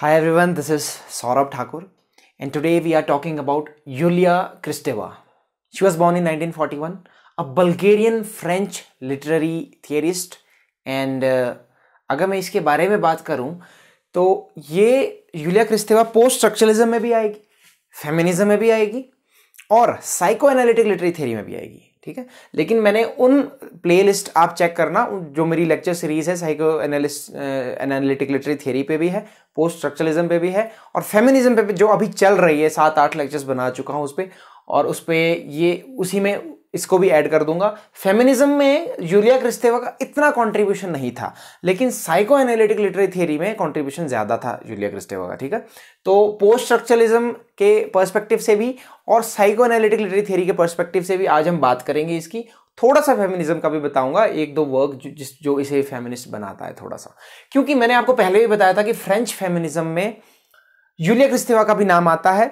Hi everyone, this is Saurabh Thakur, and today we are talking about Yulia Kristeva. She was born in 1941, a Bulgarian French literary theorist. And uh, अगर मैं इसके बारे में बात करूं तो ये यूलिया क्रिस्टेवा पोस्ट स्ट्रक्चरलिज्म में भी आएगी फेमिनिज्म में भी आएगी और साइको एनालिटिक लिटरेरी थ्योरी में भी आएगी ठीक है लेकिन मैंने उन प्लेलिस्ट आप चेक करना जो मेरी लेक्चर सीरीज है psycho analyst analytic literary theory पे भी है पोस्ट स्ट्रक्चरलिज्म पे भी है और फेमिनिज्म पे भी जो अभी चल रही है सात आठ लेक्चर्स बना चुका हूँ उस पर और उस पर ये उसी में इसको भी ऐड कर दूंगा फेमिनिज्म में यूरिया क्रिस्तेवा का इतना कंट्रीब्यूशन नहीं था लेकिन साइको एनालिटिक लिटरेरी थियरी में कंट्रीब्यूशन ज़्यादा था यूलिया क्रिस्टेवा का ठीक है तो पोस्ट स्ट्रक्चरलिज्म के पर्सपेक्टिव से भी और साइको एनालिटिक लिटरेरी थियरी के पर्सपेक्टिव से भी आज हम बात करेंगे इसकी थोड़ा सा फेमिनिज्म का भी बताऊंगा एक दो वर्क जो जिस जो इसे फेमिनिस्ट बनाता है थोड़ा सा क्योंकि मैंने आपको पहले भी बताया था कि फ्रेंच फेमिनिज्म में यूलिया क्रिस्तेवा का भी नाम आता है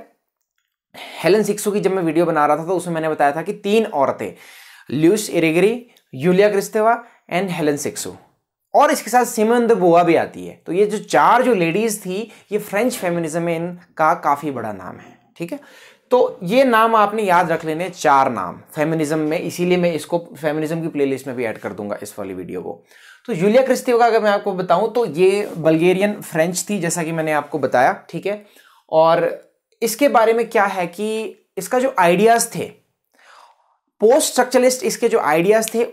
हेलन सिक्सो की जब मैं वीडियो बना रहा था तो उसमें मैंने बताया था कि तीन औरतें Luce Irigaray Julia Kristeva and Helene Cixous और इसके साथ सिमन बोआ भी आती है तो ये जो चार जो लेडीज़ थी ये फ्रेंच फेमिनिज्म में इनका काफ़ी बड़ा नाम है ठीक है तो ये नाम आपने याद रख लेने चार नाम फेमिनिज्म में इसीलिए मैं इसको फेमिनिज्म की प्लेलिस्ट में भी ऐड कर दूंगा इस वाली वीडियो को तो यूलिया क्रिस्तियो का अगर मैं आपको बताऊं तो ये बल्गेरियन फ्रेंच थी जैसा कि मैंने आपको बताया ठीक है और इसके बारे में क्या है कि इसका जो आइडियाज़ थे पोस्ट स्ट्रक्चरलिस्ट इसके जो आइडियाज़ थे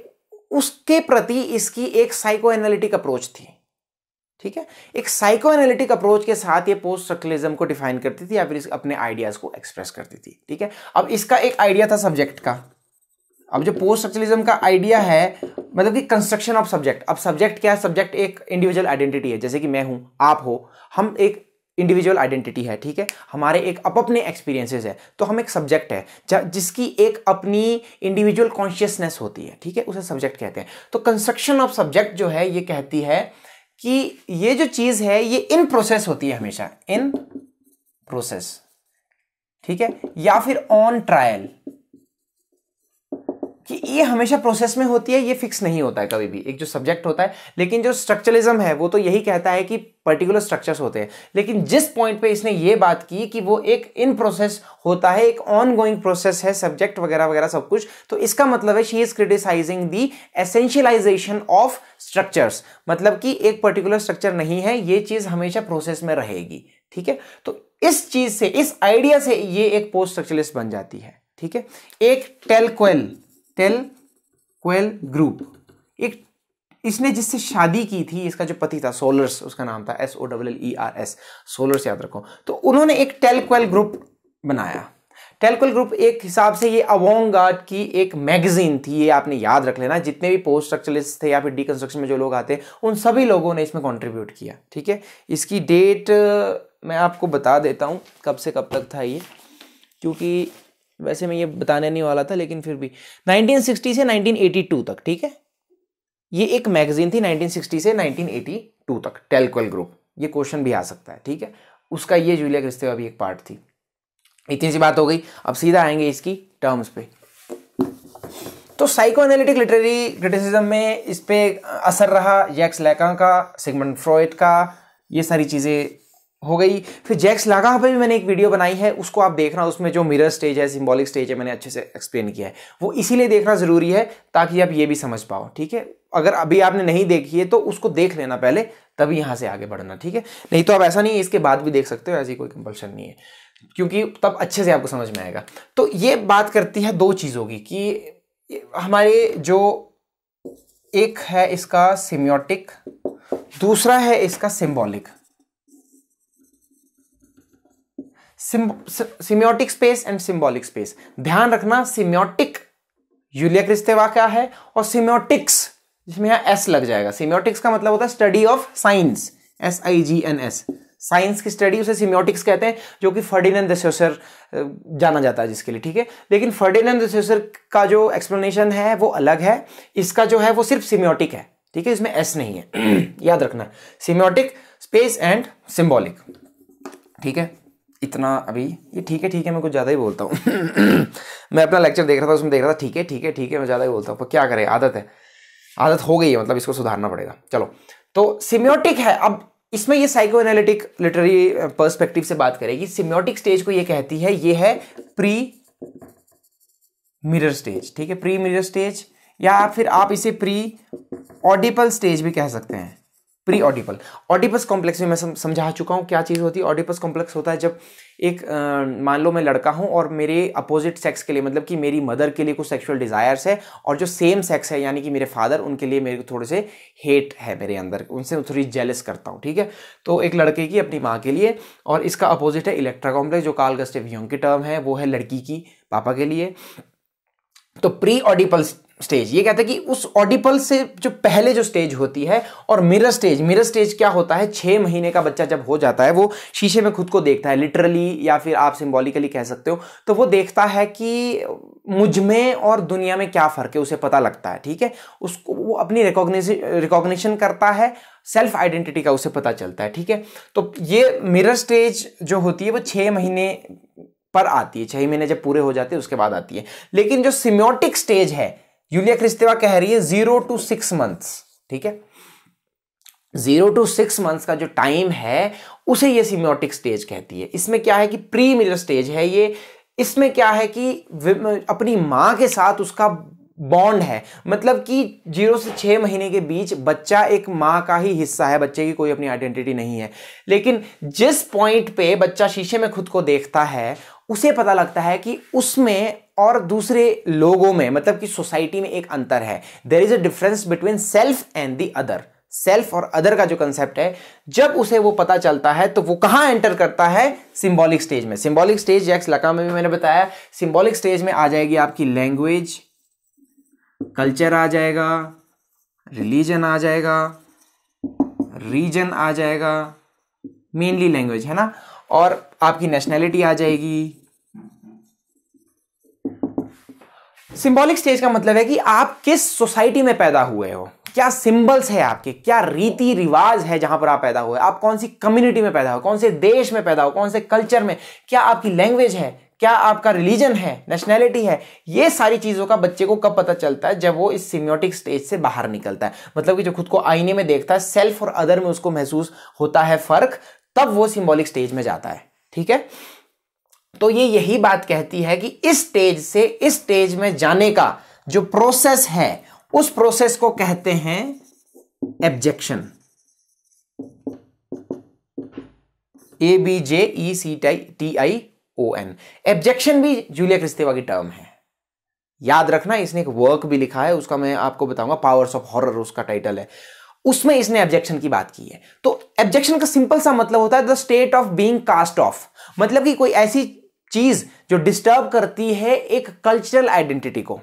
उसके प्रति इसकी एक साइको एनालिटिक अप्रोच थी ठीक है एक साइको एनालिटिक अप्रोच के साथ ये पोस्ट स्ट्रक्चरलिज्म को डिफाइन करती थी या फिर अपने आइडियाज़ को एक्सप्रेस करती थी ठीक है अब इसका एक आइडिया था सब्जेक्ट का अब जो पोस्ट स्ट्रक्चरलिज्म का आइडिया है मतलब कि कंस्ट्रक्शन ऑफ सब्जेक्ट अब सब्जेक्ट क्या है सब्जेक्ट एक इंडिविजुअल आइडेंटिटी है जैसे कि मैं हूं आप हो हम एक इंडिविजुअल आइडेंटिटी है ठीक है हमारे एक अप अपने एक्सपीरियंसेस है तो हम एक सब्जेक्ट है जिसकी एक अपनी इंडिविजुअल कॉन्शियसनेस होती है ठीक है उसे सब्जेक्ट कहते हैं तो कंस्ट्रक्शन ऑफ सब्जेक्ट जो है ये कहती है कि ये जो चीज़ है ये इन प्रोसेस होती है हमेशा इन प्रोसेस ठीक है या फिर ऑन ट्रायल कि ये हमेशा प्रोसेस में होती है ये फिक्स नहीं होता है कभी भी एक जो सब्जेक्ट होता है लेकिन जो स्ट्रक्चरलिज्म है वो तो यही कहता है कि पर्टिकुलर स्ट्रक्चर्स होते हैं लेकिन जिस पॉइंट पे इसने ये बात की कि वो एक इन प्रोसेस होता है एक ऑन गोइंग प्रोसेस है सब्जेक्ट वगैरह वगैरह सब कुछ तो इसका मतलब है she is criticising the essentialisation of structures मतलब कि एक पर्टिकुलर स्ट्रक्चर नहीं है ये चीज़ हमेशा प्रोसेस में रहेगी ठीक है तो इस चीज़ से इस आइडिया से ये एक पोस्ट स्ट्रक्चरलिस्ट बन जाती है ठीक है एक टेलक्वेल टेल क्वेल ग्रुप एक इसने जिससे शादी की थी इसका जो पति था सोलर्स उसका नाम था S O double L E R S Sollers याद रखो तो उन्होंने एक टेलक्वेल ग्रुप बनाया टेलक्वेल ग्रुप एक हिसाब से ये अवोंग गार्ड की एक मैगजीन थी ये आपने याद रख लेना जितने भी पोस्ट स्ट्रक्चरलिस्ट थे या फिर डीकंस्ट्रक्शन में जो लोग आते हैं उन सभी लोगों ने इसमें कॉन्ट्रीब्यूट किया ठीक है इसकी डेट मैं आपको बता देता हूँ कब से कब तक था ये क्योंकि वैसे मैं ये बताने नहीं वाला था लेकिन फिर भी 1960 से 1982 तक ठीक है ये एक मैगजीन थी 1960 से 1982 तक टेलक्वेल ग्रुप ये क्वेश्चन भी आ सकता है ठीक है उसका ये जूलिया क्रिस्टेवा भी एक पार्ट थी इतनी सी बात हो गई अब सीधा आएंगे इसकी टर्म्स पे तो साइको एनालिटिक लिटरेरी क्रिटिसिज्म में इस पर असर रहा जैक्स लैका का सिगमंड फ्रॉइड का ये सारी चीज़ें हो गई फिर जैक्स लागा पे भी मैंने एक वीडियो बनाई है उसको आप देखना उसमें जो मिरर स्टेज है सिम्बॉलिक स्टेज है मैंने अच्छे से एक्सप्लेन किया है वो इसीलिए देखना ज़रूरी है ताकि आप ये भी समझ पाओ ठीक है अगर अभी आपने नहीं देखी है तो उसको देख लेना पहले तभी यहाँ से आगे बढ़ना ठीक है नहीं तो आप ऐसा नहीं है इसके बाद भी देख सकते हो ऐसी कोई कंपल्शन नहीं है क्योंकि तब अच्छे से आपको समझ में आएगा तो ये बात करती है दो चीज़ों की कि हमारे जो एक है इसका सिम्योटिक दूसरा है इसका symbolic semiotic space and symbolic space ध्यान रखना सिम्योटिक यूलिया क्रिस्तेवा क्या है और सिम्योटिक्स जिसमें यहाँ एस लग जाएगा सिम्योटिक्स का मतलब होता है study of signs S I G N S signs की स्टडी उसे सिम्योटिक्स कहते हैं जो कि फर्डिनेंड दशोसर जाना जाता है जिसके लिए ठीक है लेकिन फर्डिनेंड दशोसर का जो एक्सप्लेनेशन है वो अलग है इसका जो है वो सिर्फ सिम्योटिक है ठीक है इसमें एस नहीं है याद रखना सिम्योटिक स्पेस एंड सिम्बॉलिक ठीक है इतना अभी ये ठीक है ठीक है मैं कुछ ज़्यादा ही बोलता हूँ मैं अपना लेक्चर देख रहा था उसमें देख रहा था ठीक है ठीक है ठीक है मैं ज़्यादा ही बोलता हूँ पर क्या करें आदत है आदत हो गई है मतलब इसको सुधारना पड़ेगा चलो तो सिम्योटिक है अब इसमें ये साइको एनालिटिक लिटरेरी पर्सपेक्टिव से बात करेगी सिम्योटिक स्टेज को ये कहती है ये है प्री मिरर स्टेज ठीक है प्री मिरर स्टेज या फिर आप इसे प्री ऑडिपल स्टेज भी कह सकते हैं प्री ऑडिपल ऑडिपस कॉम्प्लेक्स में मैं समझा चुका हूँ क्या चीज़ होती है ऑडिपस कॉम्प्लेक्स होता है जब एक मान लो मैं लड़का हूँ और मेरे अपोजिट सेक्स के लिए मतलब कि मेरी मदर के लिए कुछ सेक्सुअल डिज़ायर्स है और जो सेम सेक्स है यानी कि मेरे फादर उनके लिए मेरे को थोड़े से हेट है मेरे अंदर उनसे थोड़ी जेलस करता हूँ ठीक है तो एक लड़के की अपनी माँ के लिए और इसका अपोजिट है इलेक्ट्रा कॉम्प्लेक्स जो कार्ल गस्टेव की टर्म है वो है लड़की की पापा के लिए तो प्री ऑडिपल्स स्टेज ये कहता है कि उस ऑडिपल से जो पहले जो स्टेज होती है और मिरर स्टेज मिरर स्टेज क्या होता है छः महीने का बच्चा जब हो जाता है वो शीशे में खुद को देखता है लिटरली या फिर आप सिम्बॉलिकली कह सकते हो तो वो देखता है कि मुझ में और दुनिया में क्या फ़र्क है उसे पता लगता है ठीक है उसको वो अपनी रिकॉग्निशन करता है सेल्फ आइडेंटिटी का उसे पता चलता है ठीक है तो ये मिरर स्टेज जो होती है वो छः महीने पर आती है छः महीने जब पूरे हो जाते हैं उसके बाद आती है लेकिन जो सिम्योटिक स्टेज है यूलिया क्रिस्तेवा कह रही है जीरो टू सिक्स मंथ्स ठीक है जीरो टू सिक्स मंथ्स का जो टाइम है उसे ये सिम्योटिक स्टेज कहती है इसमें क्या है कि प्री मिलर स्टेज है ये इसमें क्या है कि अपनी मां के साथ उसका बॉन्ड है मतलब कि जीरो से छह महीने के बीच बच्चा एक माँ का ही हिस्सा है बच्चे की कोई अपनी आइडेंटिटी नहीं है लेकिन जिस पॉइंट पे बच्चा शीशे में खुद को देखता है उसे पता लगता है कि उसमें और दूसरे लोगों में मतलब कि सोसाइटी में एक अंतर है there is a difference between self and the other self और अदर का जो कंसेप्ट है जब उसे वो पता चलता है तो वो कहां एंटर करता है सिंबॉलिक स्टेज में सिंबॉलिक स्टेज जैक्स लका में भी मैंने बताया सिंबॉलिक स्टेज में आ जाएगी आपकी लैंग्वेज कल्चर आ जाएगा रिलीजन आ जाएगा रीजन आ जाएगा मेनली लैंग्वेज है ना और आपकी नेशनैलिटी आ जाएगी सिंबॉलिक स्टेज का मतलब है कि आप किस सोसाइटी में पैदा हुए हो क्या सिंबल्स है आपके क्या रीति रिवाज है जहां पर आप पैदा हुए आप कौन सी कम्युनिटी में पैदा हो कौन से देश में पैदा हो कौन से कल्चर में क्या आपकी लैंग्वेज है क्या आपका रिलीजन है नेशनैलिटी है ये सारी चीज़ों का बच्चे को कब पता चलता है जब वो इस सिम्योटिक स्टेज से बाहर निकलता है मतलब कि जो खुद को आईने में देखता है सेल्फ और अदर में उसको महसूस होता है फर्क तब वो सिम्बॉलिक स्टेज में जाता है ठीक है तो ये यही बात कहती है कि इस स्टेज से इस स्टेज में जाने का जो प्रोसेस है उस प्रोसेस को कहते हैं abjection A B J E C T I O N abjection भी जूलिया क्रिस्तेवा की टर्म है याद रखना इसने एक वर्क भी लिखा है उसका मैं आपको बताऊंगा पावर्स ऑफ हॉरर उसका टाइटल है उसमें इसने एब्जेक्शन की बात की है तो एब्जेक्शन का सिंपल सा मतलब होता है the state of being cast off मतलब कि कोई ऐसी चीज जो डिस्टर्ब करती है एक कल्चरल आइडेंटिटी को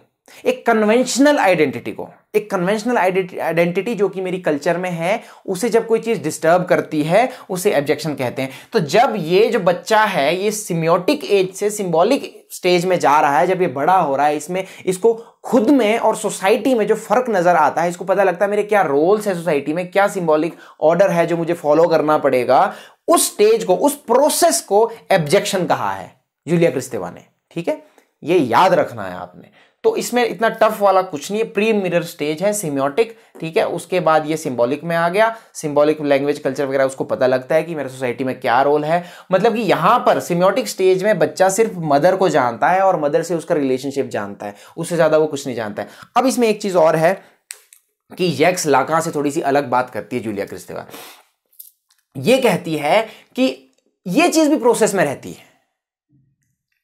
एक कन्वेंशनल आइडेंटिटी को एक कन्वेंशनल आइडेंटिटी जो कि मेरी कल्चर में है उसे जब कोई चीज डिस्टर्ब करती है उसे एब्जेक्शन कहते हैं तो जब ये जो बच्चा है ये सिम्योटिक एज से सिंबॉलिक स्टेज में जा रहा है जब ये बड़ा हो रहा है इसमें इसको खुद में और सोसाइटी में जो फर्क नजर आता है इसको पता लगता है मेरे क्या रोल्स है सोसाइटी में क्या सिंबॉलिक ऑर्डर है जो मुझे फॉलो करना पड़ेगा उस स्टेज को उस प्रोसेस को एब्जेक्शन कहा है जूलिया क्रिस्तेवा ने ठीक है ये याद रखना है आपने तो इसमें इतना टफ वाला कुछ नहीं है प्री मिरर स्टेज है सिम्योटिक ठीक है उसके बाद ये सिंबॉलिक में आ गया सिम्बॉलिक लैंग्वेज कल्चर वगैरह उसको पता लगता है कि मेरे सोसाइटी में क्या रोल है मतलब कि यहां पर सिम्योटिक स्टेज में बच्चा सिर्फ मदर को जानता है और मदर से उसका रिलेशनशिप जानता है उससे ज़्यादा वो कुछ नहीं जानता है अब इसमें एक चीज़ और है कि यक्स लाका से थोड़ी सी अलग बात करती है जूलिया क्रिस्तेवा ये कहती है कि ये चीज़ भी प्रोसेस में रहती है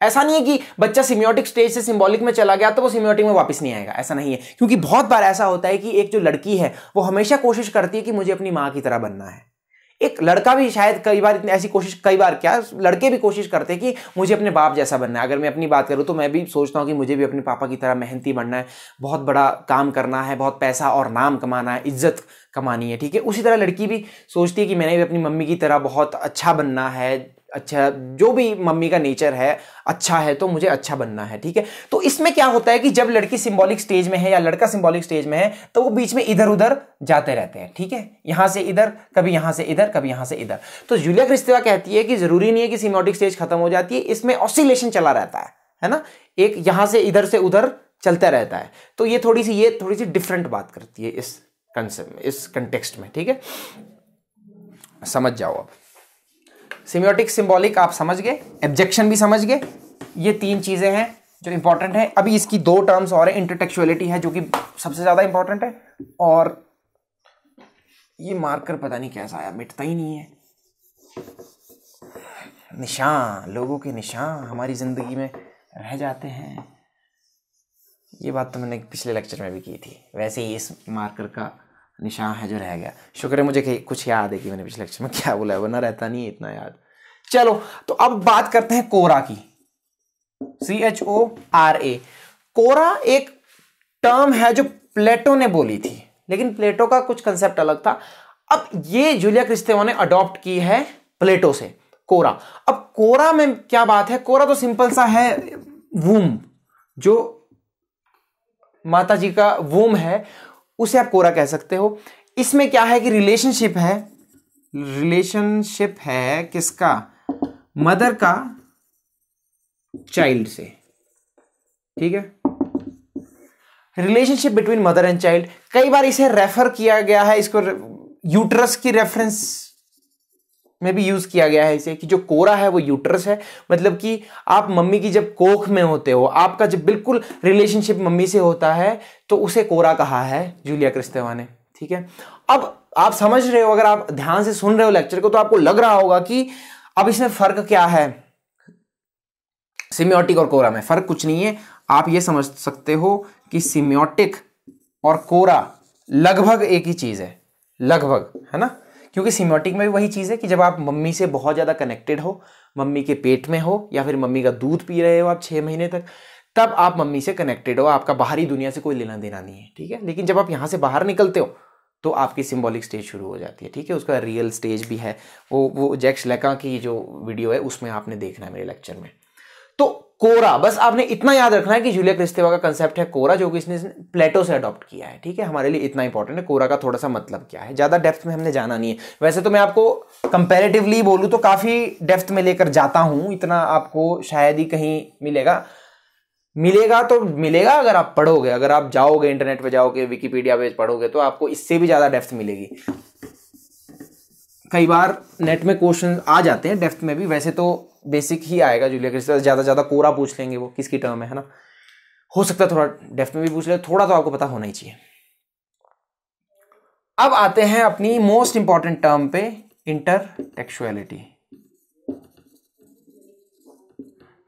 ऐसा नहीं है कि बच्चा सिम्योटिक स्टेज से सिम्बॉलिक में चला गया तो वो सिम्योटिक में वापस नहीं आएगा ऐसा नहीं है क्योंकि बहुत बार ऐसा होता है कि एक जो लड़की है वो हमेशा कोशिश करती है कि मुझे अपनी माँ की तरह बनना है एक लड़का भी शायद कई बार इतनी ऐसी कोशिश कई बार क्या लड़के भी कोशिश करते हैं कि मुझे अपने बाप जैसा बनना है अगर मैं अपनी बात करूँ तो मैं भी सोचता हूँ कि मुझे भी अपने पापा की तरह मेहनती बनना है बहुत बड़ा काम करना है बहुत पैसा और नाम कमाना है इज्जत कमानी है ठीक है उसी तरह लड़की भी सोचती है कि मैंने भी अपनी मम्मी की तरह बहुत अच्छा बनना है अच्छा जो भी मम्मी का नेचर है अच्छा है तो मुझे अच्छा बनना है ठीक है तो इसमें क्या होता है कि जब लड़की सिंबॉलिक स्टेज में है या लड़का सिंबॉलिक स्टेज में है तो वो बीच में इधर उधर जाते रहते हैं ठीक है यहां से इधर कभी यहां से इधर कभी यहां से इधर तो जूलिया क्रिस्तवा कहती है कि जरूरी नहीं है कि सिम्बॉलिक स्टेज खत्म हो जाती है इसमें ऑसिलेशन चला रहता है है ना एक यहां से इधर से उधर चलता रहता है तो ये थोड़ी सी ये थोड़ी सी डिफरेंट बात करती है इस कंसेप्ट इस कंटेक्सट में ठीक है समझ जाओ अब सिमियोटिक सिम्बॉलिक आप समझ गए एब्जेक्शन भी समझ गए ये तीन चीज़ें हैं जो इंपॉर्टेंट है अभी इसकी दो टर्म्स और है इंटरटेक्चुअलिटी है जो कि सबसे ज़्यादा इंपॉर्टेंट है और ये मार्कर पता नहीं कैसा आया मिटता ही नहीं है निशान लोगों के निशान हमारी ज़िंदगी में रह जाते हैं ये बात तो मैंने पिछले लेक्चर में भी की थी वैसे ही इस मार्कर का निशान है जो रह गया शुक्र है मुझे कुछ याद है कि मैंने पिछले लेक्चर में क्या बोला है वरना रहता नहीं है इतना याद चलो तो अब बात करते हैं कोरा की C H O R A कोरा एक टर्म है जो प्लेटो ने बोली थी लेकिन प्लेटो का कुछ कंसेप्ट अलग था अब ये जूलिया क्रिस्तेवा ने अडॉप्ट की है प्लेटो से कोरा अब कोरा में क्या बात है कोरा तो सिंपल सा है वूम जो माता जी का वूम है उसे आप कोरा कह सकते हो इसमें क्या है कि रिलेशनशिप है रिलेशनशिप है किसका मदर का चाइल्ड से ठीक है relationship between mother and child कई बार इसे रेफर किया गया है इसको यूट्रस की रेफरेंस મેબી યુઝ کیا گیا ہے اسے કે જો કોરા હે વો યુટર્સ હે મતલબ કે આપ મમ્મી કી જબ કોખ મે હોતે હો આપકા જો બિલકુલ રિલેશનશિપ મમ્મી સે હોતા હે તો ઉસે કોરા કહા હે જુલિયા ક્રિસ્ટેવાને ઠીક હે અબ આપ સમજી રહે હો અગર આપ ધ્યાન સે સુન રહે હો લેક્ચર કો તો આપકો લગ રહા હોગા કી અબ ઇસમે ફરક ક્યા હે સિમિયોટિક ઓર કોરા મે ફરક kuch nahi hai આપ યે સમજ સકતે હો કી સિમિયોટિક ઓર કોરા લગભગ એક ही चीज है લગભગ હેના क्योंकि सिमोटिक में भी वही चीज़ है कि जब आप मम्मी से बहुत ज़्यादा कनेक्टेड हो मम्मी के पेट में हो या फिर मम्मी का दूध पी रहे हो आप छः महीने तक तब आप मम्मी से कनेक्टेड हो आपका बाहरी दुनिया से कोई लेना देना नहीं है ठीक है लेकिन जब आप यहाँ से बाहर निकलते हो तो आपकी सिम्बॉलिक स्टेज शुरू हो जाती है ठीक है उसका रियल स्टेज भी है वो वो जैक्स लेका की जो वीडियो है उसमें आपने देखना है मेरे लेक्चर में तो कोरा बस आपने इतना याद रखना है कि जूलिया क्रिस्तेवा का कंसेप्ट है कोरा जो कि इसने प्लेटो से अडॉप्ट किया है ठीक है हमारे लिए इतना इंपॉर्टेंट है कोरा का थोड़ा सा मतलब क्या है ज़्यादा डेप्थ में हमने जाना नहीं है वैसे तो मैं आपको कंपेरेटिवली बोलूँ तो काफ़ी डेप्थ में लेकर जाता हूं इतना आपको शायद ही कहीं मिलेगा मिलेगा तो मिलेगा अगर आप पढ़ोगे अगर आप जाओगे इंटरनेट पर जाओगे विकीपीडिया पे पढ़ोगे तो आपको इससे भी ज़्यादा डेप्थ मिलेगी कई बार नेट में क्वेश्चन आ जाते हैं डेफ्थ में भी वैसे तो बेसिक ही आएगा जूलिया क्रिस्टल ज़्यादा ज़्यादा कोरा पूछ लेंगे वो किसकी टर्म है है ना हो सकता है थोड़ा डेफ में भी पूछ ले थोड़ा तो आपको पता होना ही चाहिए अब आते हैं अपनी मोस्ट इंपॉर्टेंट टर्म पे इंटरटेक्चुअलिटी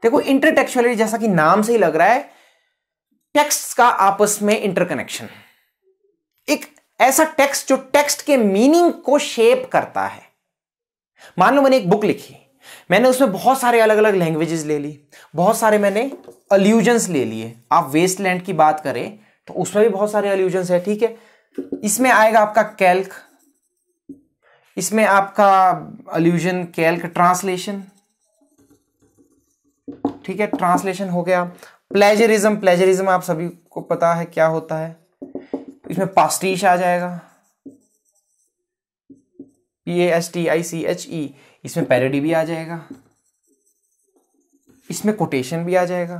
देखो इंटरटेक्चुअलिटी जैसा कि नाम से ही लग रहा है टेक्स्ट का आपस में इंटरकनेक्शन एक ऐसा टेक्स्ट जो टेक्स्ट के मीनिंग को शेप करता है मान लो मैंने एक बुक लिखी मैंने उसमें बहुत सारे अलग अलग लैंग्वेजेस ले ली बहुत सारे मैंने अल्यूजन्स ले लिए आप वेस्टलैंड की बात करें तो उसमें भी बहुत सारे अल्यूजन्स है ठीक है इसमें आएगा आपका कैल्क इसमें आपका अल्यूजन कैल्क ट्रांसलेशन ठीक है ट्रांसलेशन हो गया प्लेजरिज्म प्लेजरिज्म आप सभी को पता है क्या होता है इसमें पास्टीश आ जाएगा P A S T I C H E इसमें पैरडी भी आ जाएगा इसमें कोटेशन भी आ जाएगा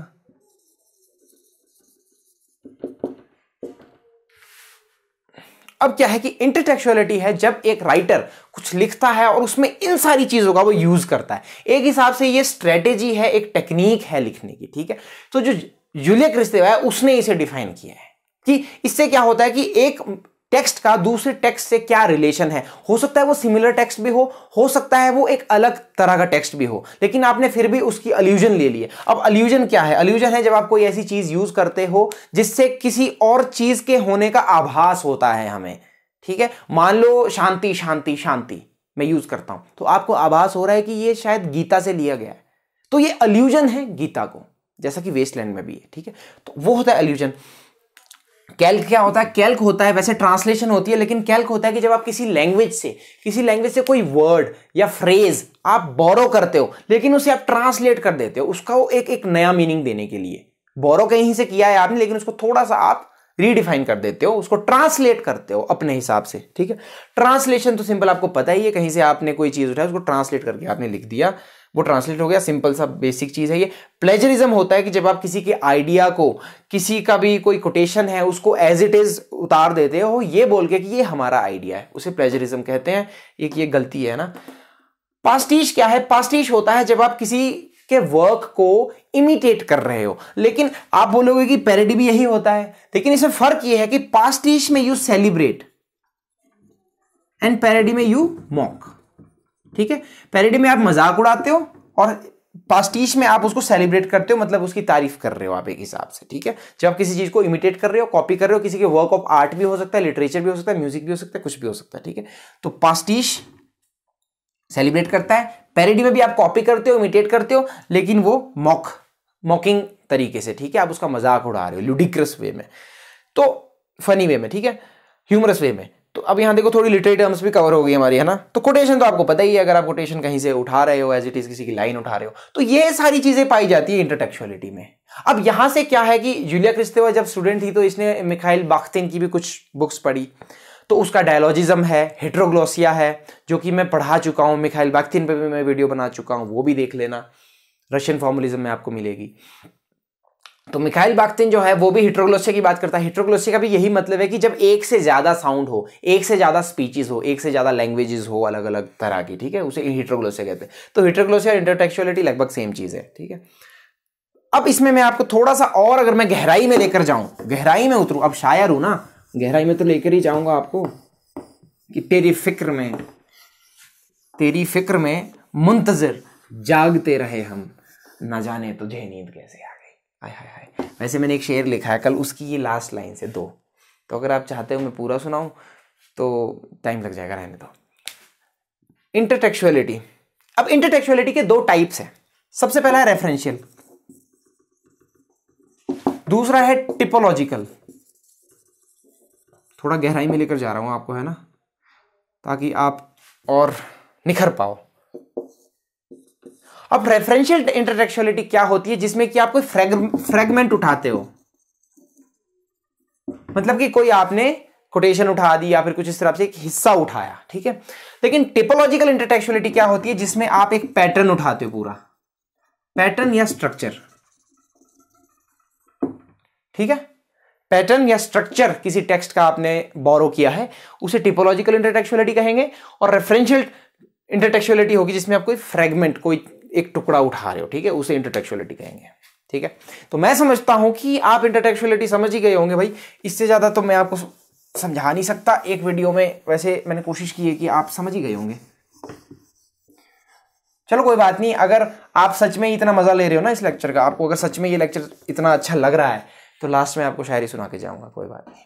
अब क्या है कि इंटरटेक्चुअलिटी है जब एक राइटर कुछ लिखता है और उसमें इन सारी चीज़ों का वो यूज़ करता है एक हिसाब से ये स्ट्रेटेजी है एक टेक्निक है लिखने की ठीक है तो जो जूलिया क्रिस्तेवा है उसने इसे डिफाइन किया है कि इससे क्या होता है कि एक टेक्स्ट का दूसरे टेक्स्ट से क्या रिलेशन है हो सकता है वो सिमिलर टेक्स्ट भी हो हो सकता है वो एक अलग तरह का टेक्स्ट भी हो लेकिन आपने फिर भी उसकी अल्यूजन ले लिए अब अल्यूजन क्या है अल्यूजन है जब आप कोई ऐसी चीज यूज करते हो जिससे किसी और चीज के होने का आभास होता है हमें ठीक है मान लो शांति शांति शांति मैं यूज करता हूं तो आपको आभास हो रहा है कि ये शायद गीता से लिया गया है तो ये अल्यूजन है गीता को जैसा कि वेस्टलैंड में भी है ठीक है तो वो होता है अल्यूजन कैल्क क्या होता है कैल्क होता है वैसे ट्रांसलेशन होती है लेकिन कैल्क होता है कि जब आप किसी लैंग्वेज से किसी लैंग्वेज से कोई वर्ड या फ्रेज आप बोरो करते हो लेकिन उसे आप ट्रांसलेट कर देते हो उसका वो एक एक नया मीनिंग देने के लिए बोरो कहीं से किया है आपने लेकिन उसको थोड़ा सा आप रीडिफाइन कर देते हो उसको ट्रांसलेट करते हो अपने हिसाब से ठीक है ट्रांसलेशन तो सिंपल आपको पता ही है कहीं से आपने कोई चीज़ उठाया उसको ट्रांसलेट करके आपने लिख दिया वो ट्रांसलेट हो गया सिंपल सा बेसिक चीज़ है ये प्लेजरिज्म होता है कि जब आप किसी के आइडिया को किसी का भी कोई कोटेशन है उसको एज इट इज़ उतार देते हो ये बोल के कि ये हमारा आइडिया है उसे प्लेजरिज्म कहते हैं एक ये गलती है ना पास्टिश क्या है पास्टिश होता है जब आप किसी के वर्क को इमिटेट कर रहे हो लेकिन आप बोलोगे कि पेरेडी भी यही होता है लेकिन इसमें फर्क यह है कि पास्टिश में यू सेलिब्रेट एंड पेरेडी में यू मॉक ठीक है पैरिडी में आप मजाक उड़ाते हो और पास्टीश में आप उसको सेलिब्रेट करते हो मतलब उसकी तारीफ कर रहे हो आप एक हिसाब से ठीक है जब किसी चीज को इमिटेट कर रहे हो कॉपी कर रहे हो किसी के वर्क ऑफ आर्ट भी हो सकता है लिटरेचर भी हो सकता है म्यूजिक भी हो सकता है कुछ भी हो सकता है ठीक है तो पास्टीश सेलिब्रेट करता है पैरिडी में भी आप कॉपी करते हो इमिटेट करते हो लेकिन वो मॉक मॉकिंग तरीके से ठीक है आप उसका मजाक उड़ा रहे हो लुडिक्रस वे में तो फनी वे में ठीक है ह्यूमरस वे में तो अब यहाँ देखो थोड़ी लिटरेरी टर्म्स भी कवर हो गई हमारी है ना तो कोटेशन तो आपको पता ही है अगर आप कोटेशन कहीं से उठा रहे हो एज इट इज किसी की लाइन उठा रहे हो तो ये सारी चीजें पाई जाती है इंटरटेक्चुअलिटी में अब यहां से क्या है कि जूलिया क्रिस्तेवा जब स्टूडेंट थी तो इसने मिखाइल बाख्तिन की भी कुछ बुक्स पढ़ी तो उसका डायलॉजिज्म है हेट्रोग्लोसिया है जो कि मैं पढ़ा चुका हूँ मिखाइल बाख्तिन पर भी मैं वीडियो बना चुका हूँ वो भी देख लेना रशियन फॉर्मुलिज्म में आपको मिलेगी तो मिखाइल बाख्तिन जो है वो भी हिट्रोग्लोसिया की बात करता है हिट्रोग्लोसिया का भी यही मतलब है कि जब एक से ज़्यादा साउंड हो एक से ज़्यादा स्पीचेस हो एक से ज़्यादा लैंग्वेजेस हो अलग अलग तरह की ठीक है उसे हिट्रोग्लोसिया कहते हैं तो हिट्रोग्लोसिया और इंटरटेक्चुअलिटी लगभग सेम चीज़ है ठीक है अब इसमें मैं आपको थोड़ा सा और अगर मैं गहराई में लेकर जाऊं गहराई में उतरू अब शायर हूं ना गहराई में तो लेकर ही जाऊँगा आपको कि तेरी फिक्र में तेरी फिक्र में मुंतजर जागते रहे हम ना जाने तुझे नींद कैसे आ हाय हाय हाय वैसे मैंने एक शेर लिखा है कल उसकी ये लास्ट लाइन से दो तो अगर आप चाहते हो मैं पूरा सुनाऊँ तो टाइम लग जाएगा रहने दो इंटरटेक्चुअलिटी अब इंटरटेक्चुअलिटी के दो टाइप्स हैं सबसे पहला है रेफरेंशियल दूसरा है टिपोलॉजिकल थोड़ा गहराई में लेकर जा रहा हूं आपको है ना ताकि आप और निखर पाओ अब रेफरेंशियल इंटरटेक्चुअलिटी क्या होती है जिसमें कि आप कोई फ्रेगमेंट उठाते हो मतलब कि कोई आपने कोटेशन उठा दी या फिर कुछ इस तरह से एक हिस्सा उठाया ठीक है लेकिन टिपोलॉजिकल इंटरटेक्चुअलिटी क्या होती है जिसमें आप एक पैटर्न उठाते हो पूरा पैटर्न या स्ट्रक्चर ठीक है पैटर्न या स्ट्रक्चर किसी टेक्स्ट का आपने बोरो किया है उसे टिपोलॉजिकल इंटरटेक्चुअलिटी कहेंगे और रेफरेंशियल इंटरटेक्चुअलिटी होगी जिसमें आप कोई फ्रेगमेंट कोई एक टुकड़ा उठा रहे हो ठीक है उसे इंटरटेक्चुअलिटी कहेंगे ठीक है तो मैं समझता हूं कि आप इंटरटेक्चुअलिटी समझ ही गए होंगे भाई इससे ज़्यादा तो मैं आपको समझा नहीं सकता एक वीडियो में वैसे मैंने कोशिश की है कि आप समझ ही गए होंगे चलो कोई बात नहीं अगर आप सच में इतना मज़ा ले रहे हो ना इस लेक्चर का आपको अगर सच में ये लेक्चर इतना अच्छा लग रहा है तो लास्ट में आपको शायरी सुना के जाऊंगा कोई बात नहीं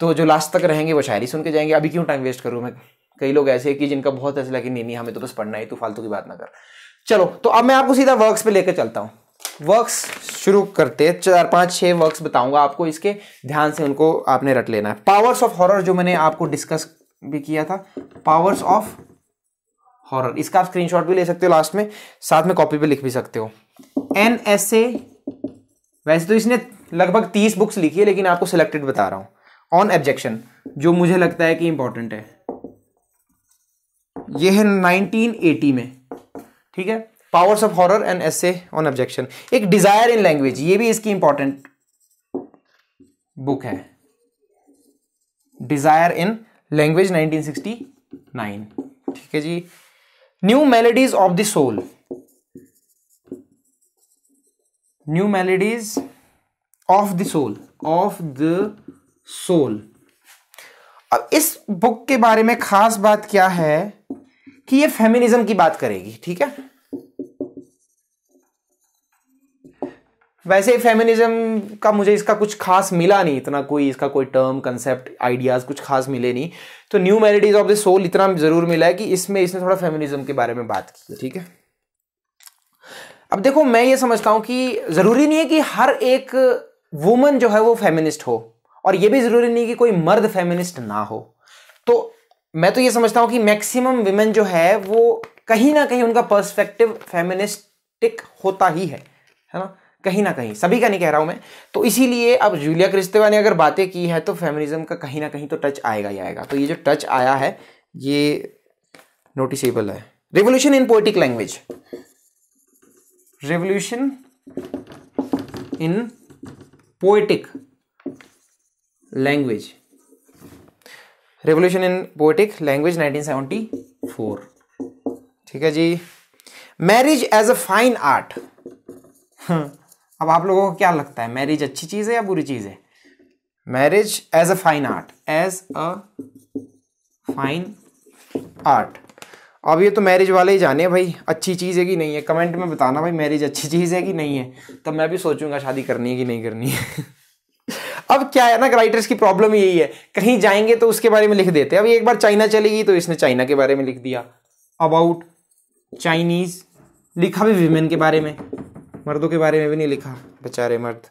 तो जो लास्ट तक रहेंगे वो शायरी सुन के जाएंगे अभी क्यों टाइम वेस्ट करूँ मैं कई लोग ऐसे कि जिनका बहुत ऐसा लगे नहीं नहीं हमें तो बस पढ़ना है तो फालतू की बात ना कर चलो तो अब मैं आपको सीधा वर्क्स पे लेकर चलता हूँ वर्क्स शुरू करते चार पांच छह वर्क्स बताऊंगा आपको इसके ध्यान से उनको आपने रट लेना है पावर्स ऑफ हॉरर जो मैंने आपको डिस्कस भी किया था पावर्स ऑफ हॉरर इसका आप स्क्रीनशॉट भी ले सकते हो लास्ट में साथ में कॉपी पे लिख भी सकते हो एन एस ए वैसे तो इसने लगभग तीस बुक्स लिखी है लेकिन आपको सिलेक्टेड बता रहा हूं ऑन एब्जेक्शन जो मुझे लगता है कि इंपॉर्टेंट है यह है 1980 में ठीक है powers of horror and essay on objection एक डिजायर इन लैंग्वेज ये भी इसकी इंपॉर्टेंट बुक है डिजायर इन लैंग्वेज 1969 ठीक है जी new maladies of the soul new maladies of the soul of the soul अब इस बुक के बारे में खास बात क्या है कि ये फेमिनिज्म की बात करेगी ठीक है वैसे फेमिनिज्म का मुझे इसका कुछ खास मिला नहीं इतना कोई इसका कोई टर्म कंसेप्ट आइडियाज़ कुछ खास मिले नहीं तो new maladies of the soul इतना ज़रूर मिला है कि इसमें इसने थोड़ा फेमिनिज्म के बारे में बात की ठीक है अब देखो मैं ये समझता हूं कि ज़रूरी नहीं है कि हर एक वुमन जो है वो फेमिनिस्ट हो और ये भी ज़रूरी नहीं कि कोई मर्द फेमिनिस्ट ना हो तो मैं तो ये समझता हूँ कि मैक्सिमम वीमेन जो है वो कहीं ना कहीं उनका पर्सपेक्टिव फेमिनिस्टिक होता ही है है ना कहीं ना कहीं सभी का नहीं कह रहा हूँ मैं तो इसीलिए अब जूलिया क्रिस्तेवा ने अगर बातें की है तो फेमिनिज्म का कहीं ना कहीं तो टच आएगा ही आएगा तो ये जो टच आया है ये नोटिसेबल है revolution in poetic language revolution in poetic language revolution in poetic language 1974 ठीक है जी marriage as a fine art अब आप लोगों को क्या लगता है मैरिज अच्छी चीज है या बुरी चीज है marriage as a fine art as a fine art अब ये तो मैरिज वाले ही जाने भाई अच्छी चीज़ है कि नहीं है कमेंट में बताना भाई मैरिज अच्छी चीज़ है कि नहीं है तब मैं भी सोचूंगा शादी करनी है कि नहीं करनी है अब क्या है ना राइटर्स की प्रॉब्लम यही है कहीं जाएंगे तो उसके बारे में लिख देते हैं अब एक बार चाइना चलेगी तो इसने चाइना के बारे में लिख दिया अबाउट चाइनीज लिखा भी विमेन के बारे में मर्दों के बारे में भी नहीं लिखा बेचारे मर्द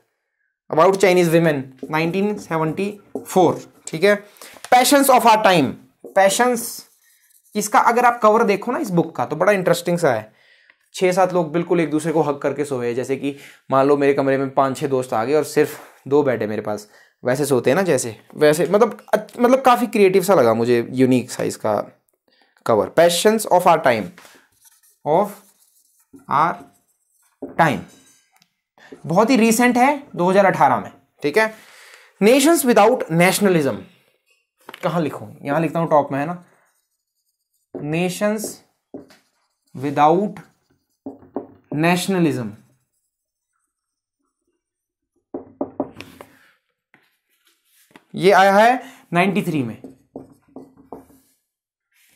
अबाउट चाइनीज वीमेन 1974 ठीक है passions of our time passions इसका अगर आप कवर देखो ना इस बुक का तो बड़ा इंटरेस्टिंग सा है छः सात लोग बिल्कुल एक दूसरे को हक करके सोए जैसे कि मान लो मेरे कमरे में पाँच छः दोस्त आ गए और सिर्फ दो बेड है मेरे पास वैसे सोते हैं ना जैसे वैसे मतलब मतलब काफ़ी क्रिएटिव सा लगा मुझे यूनिक साइज़ का cover passions of our time of our time बहुत ही रीसेंट है 2018 में ठीक है नेशंस विदाउट नेशनलिज्म कहाँ लिखूँ यहाँ लिखता हूँ टॉप में है ना नेशंस विदाउट नेशनलिज्म ये आया है 93 में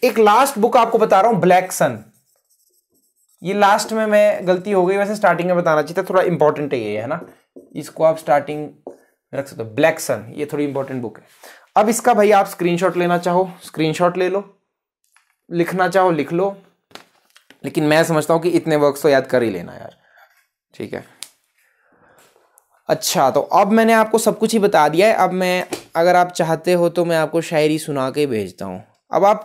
एक लास्ट बुक आपको बता रहा हूं ब्लैक सन ये लास्ट में मैं गलती हो गई वैसे स्टार्टिंग में बताना चाहिए था थोड़ा इंपॉर्टेंट है ये है ना इसको आप स्टार्टिंग रख सकते हो ब्लैक सन ये थोड़ी इंपॉर्टेंट बुक है अब इसका भाई आप स्क्रीनशॉट लेना चाहो स्क्रीनशॉट ले लो लिखना चाहो लिख लो लेकिन मैं समझता हूं कि इतने वर्क्स तो याद कर ही लेना यार ठीक है अच्छा तो अब मैंने आपको सब कुछ ही बता दिया है अब मैं अगर आप चाहते हो तो मैं आपको शायरी सुना के भेजता हूँ अब आप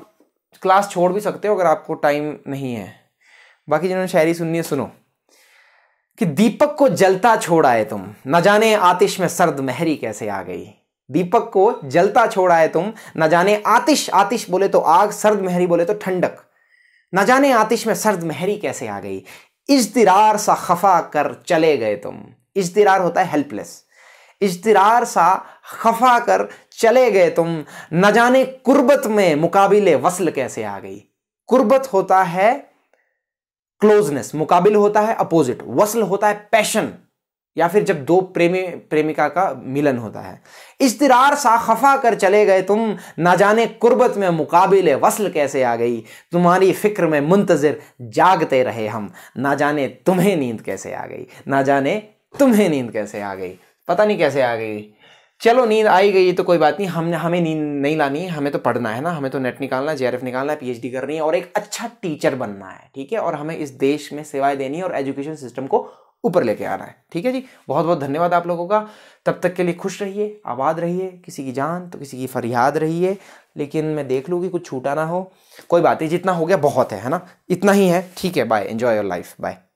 क्लास छोड़ भी सकते हो अगर आपको टाइम नहीं है बाकी जिन्होंने शायरी सुननी है सुनो कि दीपक को जलता छोड़ आए तुम न जाने आतिश में सर्द महरी कैसे आ गई दीपक को जलता छोड़ आए तुम न जाने आतिश आतिश बोले तो आग सर्द महरी बोले तो ठंडक न जाने आतिश में सर्द महरी कैसे आ गई इजतरार सा खफा कर चले गए तुम इजतरार होता है हेल्पलेस इजतरार सा खफा कर चले गए तुम न जाने कुर्बत में मुकाबिले वसल कैसे आ गई कुर्बत होता है क्लोजनेस मुकाबिल होता है अपोजिट वसल होता है पैशन या फिर जब दो प्रेमी प्रेमिका का मिलन होता है इश्तरार सा खफा कर चले गए तुम ना जाने कुर्बत में मुकाबिल वसल कैसे आ गई तुम्हारी फिक्र में मुंतज़र जागते रहे हम ना जाने तुम्हें नींद कैसे आ गई ना जाने तुम्हें नींद कैसे आ गई पता नहीं कैसे आ गई चलो नींद आई गई तो कोई बात नहीं हमने हमें नींद नहीं लानी है हमें तो पढ़ना है ना हमें तो नेट निकालना है जे निकालना है पीएचडी करनी है और एक अच्छा टीचर बनना है ठीक है और हमें इस देश में सेवाएं देनी है और एजुकेशन सिस्टम को ऊपर लेके आना है ठीक है जी बहुत बहुत धन्यवाद आप लोगों का तब तक के लिए खुश रहिए आबाद रहिए किसी की जान तो किसी की फरियाद रहिए लेकिन मैं देख लूँ कि कुछ छूटा ना हो कोई बात नहीं जितना हो गया बहुत है है ना इतना ही है ठीक है bye enjoy your life bye